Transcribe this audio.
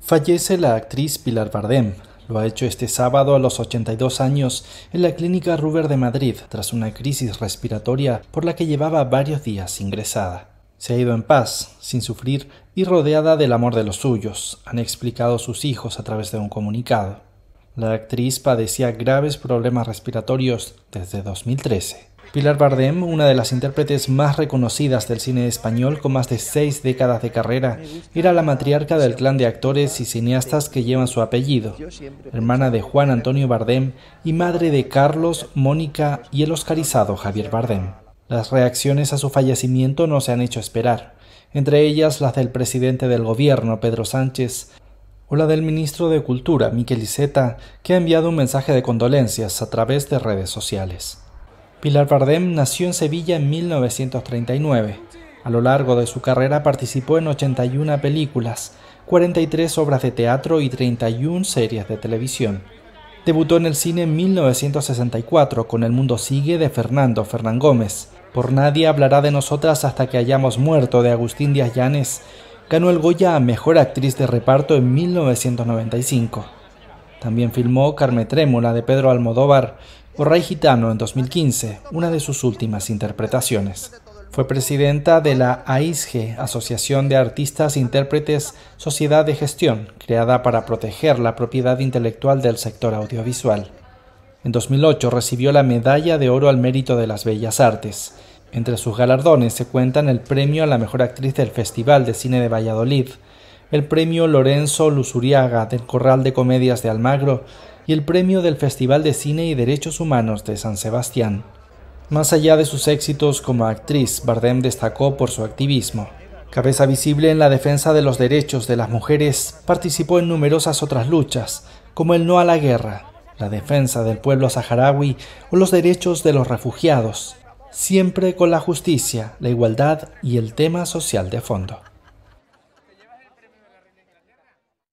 Fallece la actriz Pilar Bardem. Lo ha hecho este sábado a los 82 años en la clínica Ruber de Madrid tras una crisis respiratoria por la que llevaba varios días ingresada. Se ha ido en paz, sin sufrir y rodeada del amor de los suyos, han explicado sus hijos a través de un comunicado. La actriz padecía graves problemas respiratorios desde 2013. Pilar Bardem, una de las intérpretes más reconocidas del cine español con más de seis décadas de carrera, era la matriarca del clan de actores y cineastas que llevan su apellido, hermana de Juan Antonio Bardem y madre de Carlos, Mónica y el oscarizado Javier Bardem. Las reacciones a su fallecimiento no se han hecho esperar, entre ellas las del presidente del gobierno, Pedro Sánchez, o la del ministro de Cultura, Miquel Iceta, que ha enviado un mensaje de condolencias a través de redes sociales. Pilar Bardem nació en Sevilla en 1939. A lo largo de su carrera participó en 81 películas, 43 obras de teatro y 31 series de televisión. Debutó en el cine en 1964 con El mundo sigue de Fernando Fernán Gómez. Por nadie hablará de nosotras hasta que hayamos muerto de Agustín Díaz Llanes. Ganó el Goya a Mejor Actriz de Reparto en 1995. También filmó Carme Trémula de Pedro Almodóvar o Gitano en 2015, una de sus últimas interpretaciones. Fue presidenta de la AISGE, Asociación de Artistas e Intérpretes Sociedad de Gestión, creada para proteger la propiedad intelectual del sector audiovisual. En 2008 recibió la Medalla de Oro al Mérito de las Bellas Artes. Entre sus galardones se cuentan el premio a la mejor actriz del Festival de Cine de Valladolid, el premio Lorenzo Lusuriaga del Corral de Comedias de Almagro y el premio del Festival de Cine y Derechos Humanos de San Sebastián. Más allá de sus éxitos como actriz, Bardem destacó por su activismo. Cabeza visible en la defensa de los derechos de las mujeres, participó en numerosas otras luchas, como el no a la guerra, la defensa del pueblo saharaui o los derechos de los refugiados, siempre con la justicia, la igualdad y el tema social de fondo.